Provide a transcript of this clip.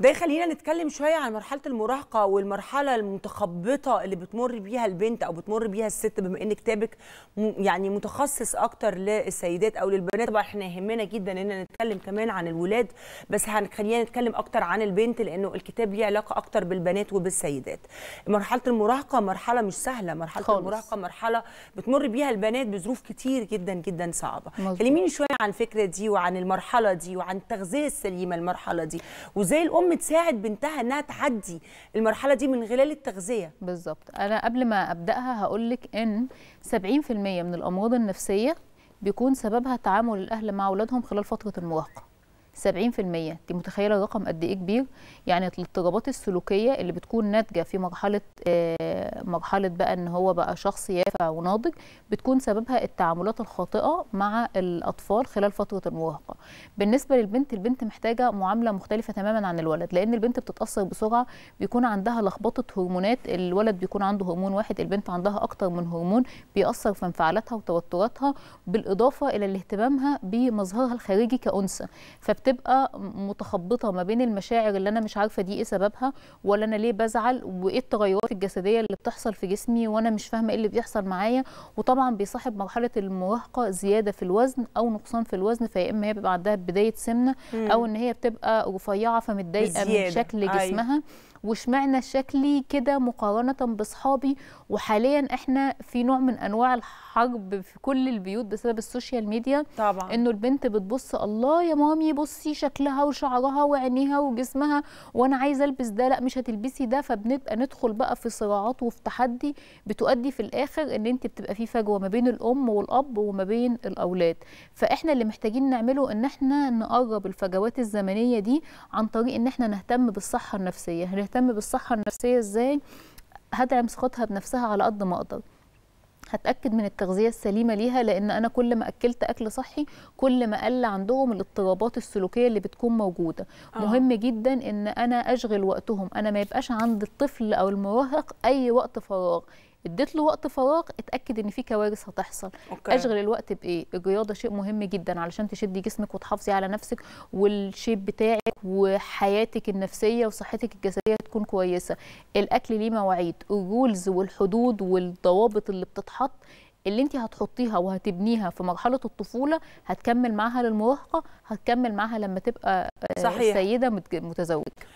ده يخلينا نتكلم شويه عن مرحله المراهقه والمرحله المتخبطه اللي بتمر بيها البنت او بتمر بيها الست بما ان كتابك يعني متخصص اكتر للسيدات او للبنات طبعا احنا يهمنا جدا إننا نتكلم كمان عن الولاد بس هنخلينا نتكلم اكتر عن البنت لانه الكتاب ليه علاقه اكتر بالبنات وبالسيدات مرحله المراهقه مرحله مش سهله مرحله خالص. المراهقه مرحله بتمر بيها البنات بظروف كتير جدا جدا صعبه كلميني شويه عن الفكره دي وعن المرحله دي وعن التغذيه السليمه المرحله دي وازاي الام الام تساعد بنتها انها تعدي المرحله دي من خلال التغذيه بالظبط انا قبل ما ابداها هقول لك ان 70% من الامراض النفسيه بيكون سببها تعامل الاهل مع اولادهم خلال فتره المراهقه 70% دي متخيله الرقم قد ايه كبير يعني الاضطرابات السلوكيه اللي بتكون ناتجه في مرحله آه مرحله بقى ان هو بقى شخص يافع وناضج بتكون سببها التعاملات الخاطئه مع الاطفال خلال فتره المراهقه بالنسبه للبنت البنت محتاجه معامله مختلفه تماما عن الولد لان البنت بتتاثر بسرعه بيكون عندها لخبطه هرمونات الولد بيكون عنده هرمون واحد البنت عندها اكتر من هرمون بيأثر في انفعالاتها وتوتراتها بالاضافه الى اهتمامها بمظهرها الخارجي كانثى بتبقى متخبطه ما بين المشاعر اللي انا مش عارفه دي ايه سببها ولا انا ليه بزعل وايه التغيرات الجسديه اللي بتحصل في جسمي وانا مش فاهمه ايه اللي بيحصل معايا وطبعا بيصاحب مرحله المراهقه زياده في الوزن او نقصان في الوزن فيا اما هي بيبقى عندها بدايه سمنه او ان هي بتبقى رفيعه فمتضايقه من شكل أيوه. جسمها واشمعنى شكلي كده مقارنه باصحابي وحاليا احنا في نوع من انواع الحرب في كل البيوت بسبب السوشيال ميديا طبعا انه البنت بتبص الله يا مامي بص بصي شكلها وشعرها وعينيها وجسمها وانا عايزه البس ده لا مش هتلبسي ده فبنبقى ندخل بقى في صراعات وفي تحدي بتؤدي في الاخر ان انت بتبقى في فجوه ما بين الام والاب وما بين الاولاد فاحنا اللي محتاجين نعمله ان احنا نقرب الفجوات الزمنيه دي عن طريق ان احنا نهتم بالصحه النفسيه هنهتم بالصحه النفسيه ازاي هدعم ثقتها بنفسها على قد ما اقدر هتاكد من التغذيه السليمه ليها لان انا كل ما اكلت اكل صحي كل ما قل عندهم الاضطرابات السلوكيه اللي بتكون موجوده آه. مهم جدا ان انا اشغل وقتهم انا ما يبقاش عند الطفل او المراهق اي وقت فراغ اديت له وقت فراغ اتاكد ان في كوارث هتحصل أوكي. اشغل الوقت بايه الرياضه شيء مهم جدا علشان تشدي جسمك وتحافظي على نفسك والشيب بتاعك وحياتك النفسيه وصحتك الجسديه تكون كويسه الاكل ليه مواعيد الرولز والحدود والضوابط اللي بتتحط اللي انت هتحطيها وهتبنيها في مرحله الطفوله هتكمل معاها للمراهقه هتكمل معاها لما تبقى آه، صحيح. سيده متزوجه